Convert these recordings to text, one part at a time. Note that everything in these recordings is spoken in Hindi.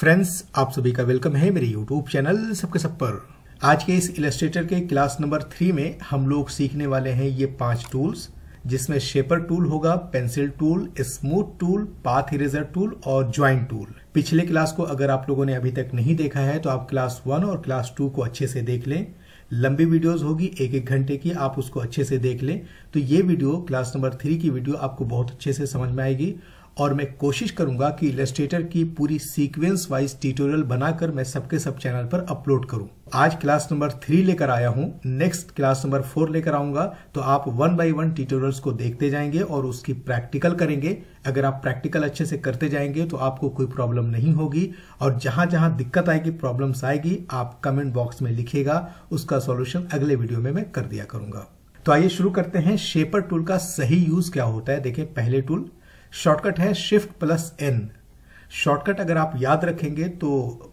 फ्रेंड्स आप सभी का वेलकम है मेरे यूट्यूब चैनल सबके सब पर आज के इस इलेस्ट्रेटर के क्लास नंबर थ्री में हम लोग सीखने वाले हैं ये पांच टूल्स जिसमें शेपर टूल होगा pencil tool smooth tool path eraser tool और ज्वाइंट टूल पिछले क्लास को अगर आप लोगों ने अभी तक नहीं देखा है तो आप क्लास वन और क्लास टू को अच्छे से देख लें लंबी वीडियोस होगी एक एक घंटे की आप उसको अच्छे से देख लें तो ये वीडियो क्लास नंबर थ्री की वीडियो आपको बहुत अच्छे से समझ में आएगी और मैं कोशिश करूंगा कि इलेस्ट्रेटर की पूरी सीक्वेंस वाइज ट्यूटोरियल बनाकर मैं सबके सब चैनल पर अपलोड करूं आज क्लास नंबर थ्री लेकर आया हूं नेक्स्ट क्लास नंबर फोर लेकर आऊंगा तो आप वन बाय वन ट्यूटोरियल्स को देखते जाएंगे और उसकी प्रैक्टिकल करेंगे अगर आप प्रैक्टिकल अच्छे से करते जाएंगे तो आपको कोई प्रॉब्लम नहीं होगी और जहां जहां दिक्कत आएगी प्रॉब्लम्स आएगी आप कमेंट बॉक्स में लिखेगा उसका सोल्यूशन अगले वीडियो में मैं कर दिया करूंगा तो आइए शुरू करते हैं शेपर टूल का सही यूज क्या होता है देखें पहले टूल शॉर्टकट है शिफ्ट प्लस एन शॉर्टकट अगर आप याद रखेंगे तो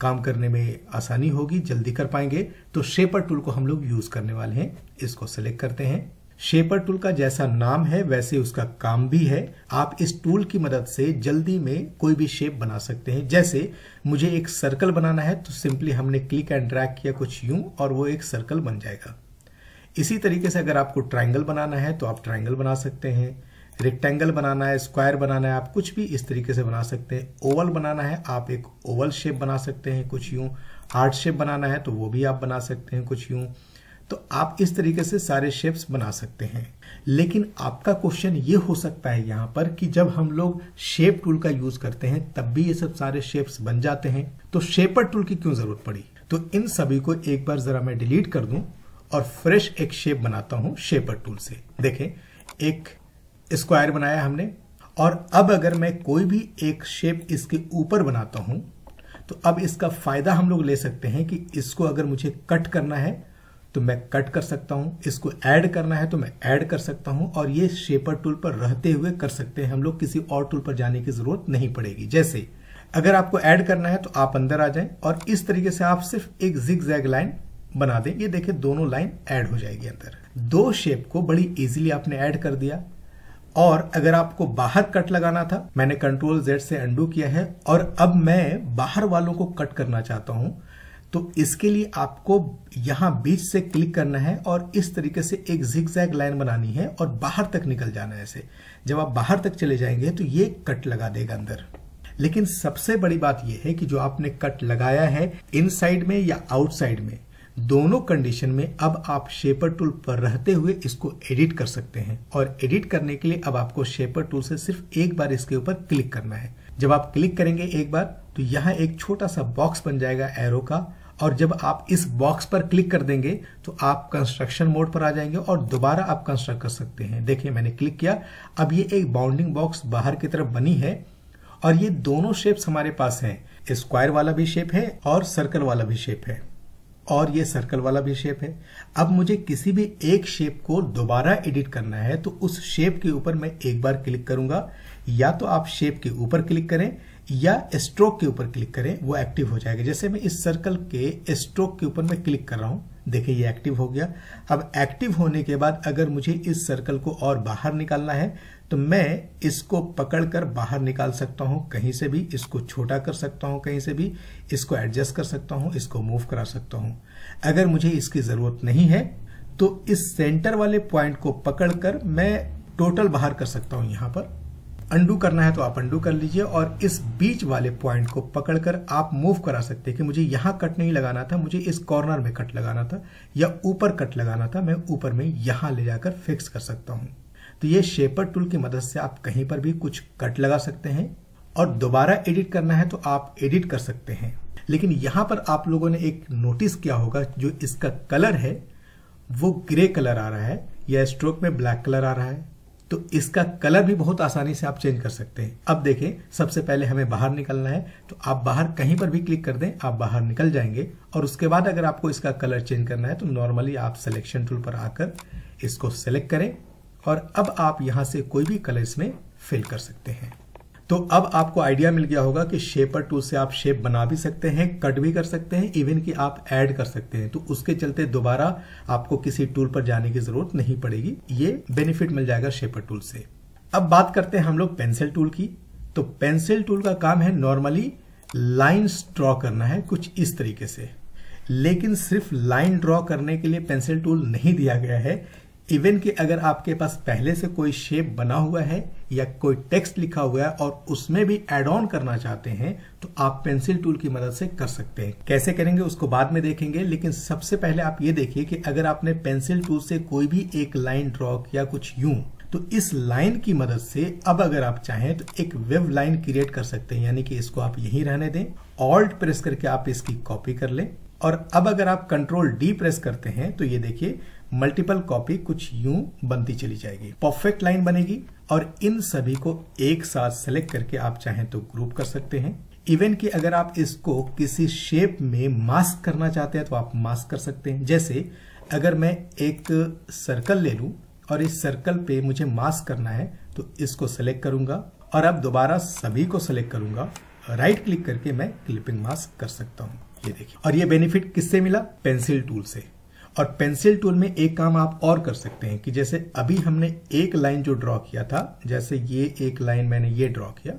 काम करने में आसानी होगी जल्दी कर पाएंगे तो शेपर टूल को हम लोग यूज करने वाले हैं इसको सेलेक्ट करते हैं शेपर टूल का जैसा नाम है वैसे उसका काम भी है आप इस टूल की मदद से जल्दी में कोई भी शेप बना सकते हैं जैसे मुझे एक सर्कल बनाना है तो सिंपली हमने क्लिक एंड ड्रैग किया कुछ यूं और वो एक सर्कल बन जाएगा इसी तरीके से अगर आपको ट्राइंगल बनाना है तो आप ट्राइंगल बना सकते हैं रेक्टेंगल बनाना है स्क्वायर बनाना है आप कुछ भी इस तरीके से बना सकते हैं ओवल बनाना है आप एक ओवल शेप बना सकते हैं कुछ यूं हार्ट शेप बनाना है तो वो भी आप बना सकते हैं कुछ यूं तो आप इस तरीके से सारे शेप्स बना सकते हैं लेकिन आपका क्वेश्चन ये हो सकता है यहाँ पर कि जब हम लोग शेप टूल का यूज करते हैं तब भी ये सब सारे शेप्स बन जाते हैं तो शेपर टूल की क्यों जरूरत पड़ी तो इन सभी को एक बार जरा मैं डिलीट कर दूं और फ्रेश एक शेप बनाता हूं शेपर टूल से देखें एक स्क्वायर बनाया हमने और अब अगर मैं कोई भी एक शेप इसके ऊपर बनाता हूं तो अब इसका फायदा हम लोग ले सकते हैं कि इसको अगर मुझे कट करना है तो मैं कट कर सकता हूं इसको ऐड करना है तो मैं ऐड कर सकता हूं और ये शेपर टूल पर रहते हुए कर सकते हैं हम लोग किसी और टूल पर जाने की जरूरत नहीं पड़ेगी जैसे अगर आपको ऐड करना है तो आप अंदर आ जाएं और इस तरीके से आप सिर्फ एक जिग जैग लाइन बना दें ये देखिए दोनों लाइन ऐड हो जाएगी अंदर दो शेप को बड़ी इजीली आपने ऐड कर दिया और अगर आपको बाहर कट लगाना था मैंने कंट्रोल जेड से अंडू किया है और अब मैं बाहर वालों को कट करना चाहता हूं तो इसके लिए आपको यहां बीच से क्लिक करना है और इस तरीके से एक जिग लाइन बनानी है और बाहर तक निकल जाना है इसे जब आप बाहर तक चले जाएंगे तो ये कट लगा देगा अंदर लेकिन सबसे बड़ी बात यह है कि जो आपने कट लगाया है इनसाइड में या आउटसाइड में दोनों कंडीशन में अब आप शेपर टूल पर रहते हुए इसको एडिट कर सकते हैं और एडिट करने के लिए अब आपको शेपर टूल से सिर्फ एक बार इसके ऊपर क्लिक करना है जब आप क्लिक करेंगे एक बार तो यहाँ एक छोटा सा बॉक्स बन जाएगा एरो का और जब आप इस बॉक्स पर क्लिक कर देंगे तो आप कंस्ट्रक्शन मोड पर आ जाएंगे और दोबारा आप कंस्ट्रक्ट कर सकते हैं देखिए मैंने क्लिक किया अब ये एक बाउंडिंग बॉक्स बाहर की तरफ बनी है और ये दोनों शेप्स हमारे पास हैं स्क्वायर वाला भी शेप है और सर्कल वाला भी शेप है और ये सर्कल वाला भी शेप है अब मुझे किसी भी एक शेप को दोबारा एडिट करना है तो उस शेप के ऊपर मैं एक बार क्लिक करूंगा या तो आप शेप के ऊपर क्लिक करें या स्ट्रोक के ऊपर क्लिक करें वो एक्टिव हो जाएगा जैसे मैं इस सर्कल के स्ट्रोक के ऊपर मैं क्लिक कर रहा हूं देखिए ये एक्टिव हो गया अब एक्टिव होने के बाद अगर मुझे इस सर्कल को और बाहर निकालना है तो मैं इसको पकड़कर बाहर निकाल सकता हूं कहीं से भी इसको छोटा कर सकता हूं कहीं से भी इसको एडजस्ट कर सकता हूं इसको मूव करा सकता हूं अगर मुझे इसकी ज़रूरत नहीं है तो इस सेंटर वाले पॉइंट को पकड़कर मैं टोटल बाहर कर सकता हूं यहां पर अंडू करना है तो आप अंडू कर लीजिए और इस बीच वाले पॉइंट को पकड़कर आप मूव करा सकते हैं कि मुझे यहां कट नहीं लगाना था मुझे इस कॉर्नर में कट लगाना था या ऊपर कट लगाना था मैं ऊपर में यहां ले जाकर फिक्स कर सकता हूं तो ये शेपर टूल की मदद से आप कहीं पर भी कुछ कट लगा सकते हैं और दोबारा एडिट करना है तो आप एडिट कर सकते हैं लेकिन यहाँ पर आप लोगों ने एक नोटिस किया होगा जो इसका कलर है वो ग्रे कलर आ रहा है या स्ट्रोक में ब्लैक कलर आ रहा है तो इसका कलर भी बहुत आसानी से आप चेंज कर सकते हैं अब देखें सबसे पहले हमें बाहर निकलना है तो आप बाहर कहीं पर भी क्लिक कर दें आप बाहर निकल जाएंगे और उसके बाद अगर आपको इसका कलर चेंज करना है तो नॉर्मली आप सिलेक्शन टूल पर आकर इसको सेलेक्ट करें और अब आप यहां से कोई भी कलर इसमें फिल कर सकते हैं तो अब आपको आइडिया मिल गया होगा कि शेपर टूल से आप शेप बना भी सकते हैं कट भी कर सकते हैं इवन कि आप ऐड कर सकते हैं तो उसके चलते दोबारा आपको किसी टूल पर जाने की जरूरत नहीं पड़ेगी ये बेनिफिट मिल जाएगा शेपर टूल से अब बात करते हैं हम लोग पेंसिल टूल की तो पेंसिल टूल का काम है नॉर्मली लाइन ड्रॉ करना है कुछ इस तरीके से लेकिन सिर्फ लाइन ड्रॉ करने के लिए पेंसिल टूल नहीं दिया गया है इवन कि अगर आपके पास पहले से कोई शेप बना हुआ है या कोई टेक्स्ट लिखा हुआ है और उसमें भी एड ऑन करना चाहते हैं तो आप पेंसिल टूल की मदद से कर सकते हैं कैसे करेंगे उसको बाद में देखेंगे लेकिन सबसे पहले आप ये देखिए कि अगर आपने पेंसिल टूल से कोई भी एक लाइन ड्रॉ किया कुछ यूं तो इस लाइन की मदद से अब अगर आप चाहें तो एक वेब लाइन क्रिएट कर सकते हैं यानी कि इसको आप यहीं रहने दें ऑल्ट प्रेस करके आप इसकी कॉपी कर लें और अब अगर आप कंट्रोल डी प्रेस करते हैं तो ये देखिए मल्टीपल कॉपी कुछ यूं बनती चली जाएगी परफेक्ट लाइन बनेगी और इन सभी को एक साथ सेलेक्ट करके आप चाहें तो ग्रुप कर सकते हैं इवन कि अगर आप इसको किसी शेप में मास्क करना चाहते हैं तो आप मास्क कर सकते हैं जैसे अगर मैं एक सर्कल ले लूं और इस सर्कल पे मुझे मास्क करना है तो इसको सेलेक्ट करूंगा और अब दोबारा सभी को सेलेक्ट करूंगा राइट क्लिक करके मैं क्लिपिंग मास्क कर सकता हूं ये देखिए और ये बेनिफिट किससे मिला पेंसिल टूल से और पेंसिल टूल में एक काम आप और कर सकते हैं कि जैसे अभी हमने एक लाइन जो ड्रॉ किया था जैसे ये एक लाइन मैंने ये ड्रॉ किया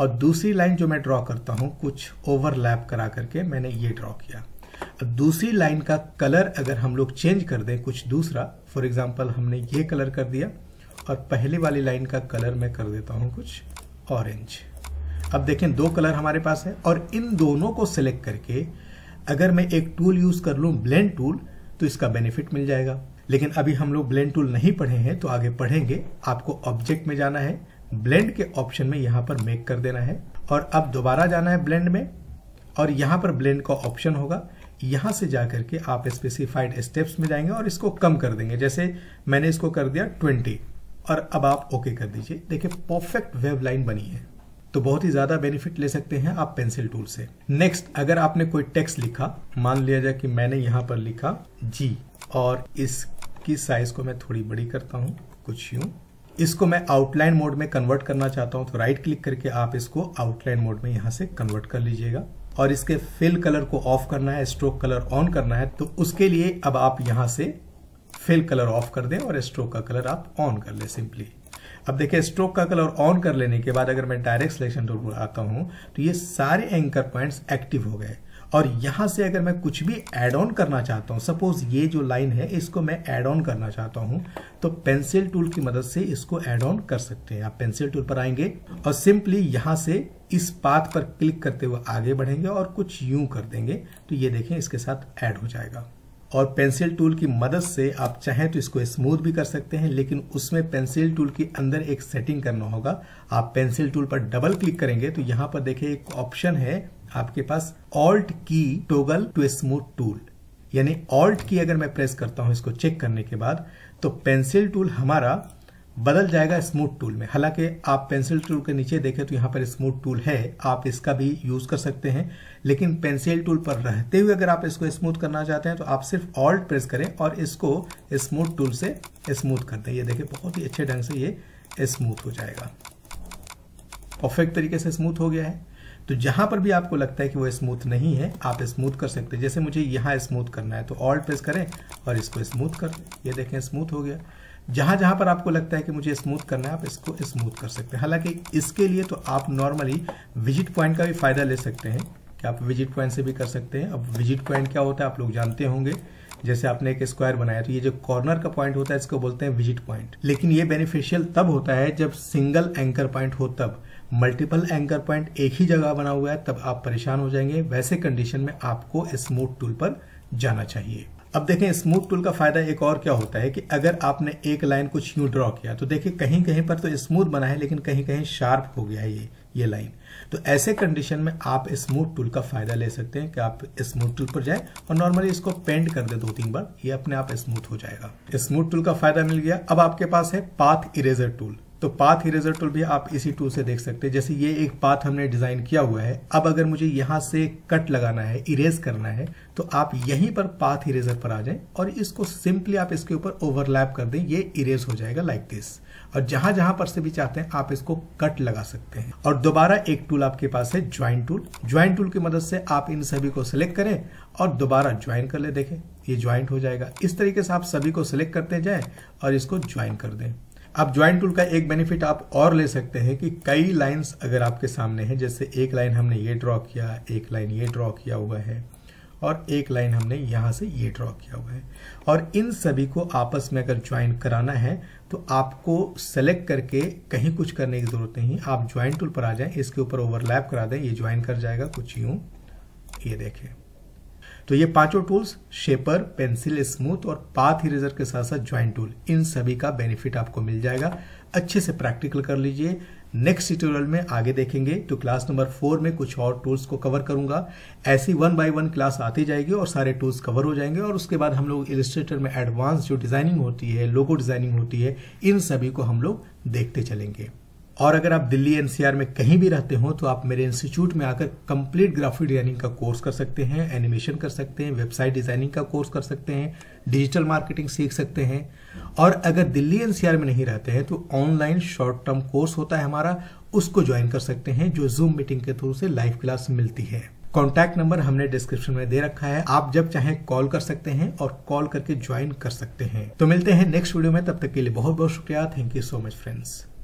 और दूसरी लाइन जो मैं ड्रॉ करता हूं कुछ ओवरलैप करा करके मैंने ये ड्रॉ किया और दूसरी लाइन का कलर अगर हम लोग चेंज कर दें कुछ दूसरा फॉर एग्जाम्पल हमने ये कलर कर दिया और पहले वाली लाइन का कलर मैं कर देता हूँ कुछ ऑरेंज अब देखें दो कलर हमारे पास है और इन दोनों को सिलेक्ट करके अगर मैं एक टूल यूज कर लू ब्लेंड टूल तो इसका बेनिफिट मिल जाएगा लेकिन अभी हम लोग ब्लेंड टूल नहीं पढ़े हैं तो आगे पढ़ेंगे आपको ऑब्जेक्ट में जाना है ब्लेंड के ऑप्शन में यहाँ पर मेक कर देना है और अब दोबारा जाना है ब्लेंड में और यहाँ पर ब्लेंड का ऑप्शन होगा यहाँ से जा करके आप स्पेसिफाइड स्टेप्स में जाएंगे और इसको कम कर देंगे जैसे मैंने इसको कर दिया ट्वेंटी और अब आप ओके कर दीजिए देखिए परफेक्ट वेब लाइन बनी है तो बहुत ही ज्यादा बेनिफिट ले सकते हैं आप पेंसिल टूल से नेक्स्ट अगर आपने कोई टेक्स्ट लिखा मान लिया जाए कि मैंने यहाँ पर लिखा जी और इसकी साइज को मैं थोड़ी बड़ी करता हूँ कुछ यूं इसको मैं आउटलाइन मोड में कन्वर्ट करना चाहता हूँ तो राइट क्लिक करके आप इसको आउटलाइन मोड में यहाँ से कन्वर्ट कर लीजिएगा और इसके फिल कलर को ऑफ करना है स्ट्रोक कलर ऑन करना है तो उसके लिए अब आप यहाँ से फिल कलर ऑफ कर दें और स्ट्रोक का कलर आप ऑन कर लें सिंपली अब देखिए स्ट्रोक का कलर ऑन कर लेने के बाद अगर मैं डायरेक्ट सिलेक्शन टूल पर आता हूँ तो ये सारे एंकर पॉइंट्स एक्टिव हो गए और यहाँ से अगर मैं कुछ भी एड ऑन करना चाहता हूँ सपोज ये जो लाइन है इसको मैं एड ऑन करना चाहता हूँ तो पेंसिल टूल की मदद से इसको एड ऑन कर सकते हैं आप पेंसिल टूल पर आएंगे और सिंपली यहाँ से इस पाथ पर क्लिक करते हुए आगे बढ़ेंगे और कुछ यूं कर देंगे तो ये देखें इसके साथ ऐड हो जाएगा और पेंसिल टूल की मदद से आप चाहें तो इसको स्मूथ भी कर सकते हैं लेकिन उसमें पेंसिल टूल के अंदर एक सेटिंग करना होगा आप पेंसिल टूल पर डबल क्लिक करेंगे तो यहां पर देखिए एक ऑप्शन है आपके पास alt key toggle to smooth tool यानी ऑल्ट की अगर मैं प्रेस करता हूं इसको चेक करने के बाद तो पेंसिल टूल हमारा बदल जाएगा स्मूथ टूल में हालांकि आप पेंसिल टूल के नीचे देखें तो यहाँ पर स्मूथ टूल है आप इसका भी यूज कर सकते हैं लेकिन पेंसिल टूल पर रहते हुए अगर आप इसको स्मूथ करना चाहते हैं तो आप सिर्फ ऑल्ट प्रेस करें और इसको स्मूथ टूल से स्मूथ कर दें ये देखिए बहुत ही अच्छे ढंग से ये स्मूथ हो जाएगा परफेक्ट तरीके से स्मूथ हो गया है तो जहां पर भी आपको लगता है कि वो स्मूथ नहीं है आप स्मूथ कर सकते हैं जैसे मुझे यहाँ स्मूथ करना है तो ऑल्ट प्रेस करें और इसको स्मूथ कर दें ये देखें स्मूथ हो गया जहां जहां पर आपको लगता है कि मुझे स्मूथ करना है आप इसको स्मूथ कर सकते हैं हालांकि इसके लिए तो आप नॉर्मली विजिट पॉइंट का भी फायदा ले सकते हैं कि आप विजिट पॉइंट से भी कर सकते हैं अब विजिट पॉइंट क्या होता है आप लोग जानते होंगे जैसे आपने एक स्क्वायर बनाया तो ये जो कॉर्नर का पॉइंट होता है इसको बोलते हैं विजिट पॉइंट लेकिन ये बेनिफिशियल तब होता है जब सिंगल एंकर पॉइंट हो तब मल्टीपल एंकर पॉइंट एक ही जगह बना हुआ है तब आप परेशान हो जाएंगे वैसे कंडीशन में आपको स्मूथ टूल पर जाना चाहिए अब देखें स्मूथ टूल का फायदा एक और क्या होता है कि अगर आपने एक लाइन कुछ यूं ड्रॉ किया तो देखिए कहीं कहीं पर तो स्मूथ बना है लेकिन कहीं कहीं शार्प हो गया है ये ये लाइन तो ऐसे कंडीशन में आप स्मूथ टूल का फायदा ले सकते हैं कि आप स्मूथ टूल पर जाएं और नॉर्मली इसको पेंट कर दे दो तीन बार ये अपने आप स्मूथ हो जाएगा स्मूथ टूल का फायदा मिल गया अब आपके पास है पाथ इरेजर टूल तो पाथ इरेजर टूल भी आप इसी टूल से देख सकते हैं जैसे ये एक पाथ हमने डिजाइन किया हुआ है अब अगर मुझे यहां से कट लगाना है इरेज करना है तो आप यहीं पर पाथ इरेजर पर आ जाएं और इसको सिंपली आप इसके ऊपर ओवरलैप कर दें ये इरेज हो जाएगा लाइक like दिस और जहां जहां पर से भी चाहते हैं आप इसको कट लगा सकते हैं और दोबारा एक टूल आपके पास है ज्वाइन टूल ज्वाइन टूल की मदद से आप इन सभी को सिलेक्ट करें और दोबारा ज्वाइन कर ले देखें ये ज्वाइंट हो जाएगा इस तरीके से आप सभी को सिलेक्ट करते जाएं और इसको ज्वाइन कर दें आप ज्वाइंट टूल का एक बेनिफिट आप और ले सकते हैं कि कई लाइंस अगर आपके सामने हैं जैसे एक लाइन हमने ये ड्रॉ किया एक लाइन ये ड्रॉ किया हुआ है और एक लाइन हमने यहाँ से ये ड्रॉ किया हुआ है और इन सभी को आपस में अगर ज्वाइन कराना है तो आपको सेलेक्ट करके कहीं कुछ करने की ज़रूरत नहीं आप ज्वाइन टूल पर आ जाए इसके ऊपर ओवरलैप करा दें ये ज्वाइन कर जाएगा कुछ यूँ ये देखें तो ये पांचों टूल्स शेपर पेंसिल स्मूथ और पाथ इरेजर के साथ साथ ज्वाइंट टूल इन सभी का बेनिफिट आपको मिल जाएगा अच्छे से प्रैक्टिकल कर लीजिए नेक्स्ट ट्यूटोरियल में आगे देखेंगे तो क्लास नंबर फोर में कुछ और टूल्स को कवर करूंगा ऐसी वन बाय वन क्लास आती जाएगी और सारे टूल्स कवर हो जाएंगे और उसके बाद हम लोग इलिस्ट्रेटर में एडवांस जो डिजाइनिंग होती है लोगो डिजाइनिंग होती है इन सभी को हम लोग देखते चलेंगे और अगर आप दिल्ली एनसीआर में कहीं भी रहते हो तो आप मेरे इंस्टीट्यूट में आकर कंप्लीट ग्राफिक डिजाइनिंग का कोर्स कर सकते हैं एनिमेशन कर सकते हैं वेबसाइट डिजाइनिंग का कोर्स कर सकते हैं डिजिटल मार्केटिंग सीख सकते हैं और अगर दिल्ली एनसीआर में नहीं रहते हैं तो ऑनलाइन शॉर्ट टर्म कोर्स होता है हमारा उसको ज्वाइन कर सकते हैं जो जूम मीटिंग के थ्रू से लाइव क्लास मिलती है कॉन्टैक्ट नंबर हमने डिस्क्रिप्शन में दे रखा है आप जब चाहे कॉल कर सकते हैं और कॉल करके ज्वाइन कर सकते हैं तो मिलते हैं नेक्स्ट वीडियो में तब तक के लिए बहुत बहुत शुक्रिया thank you so much friends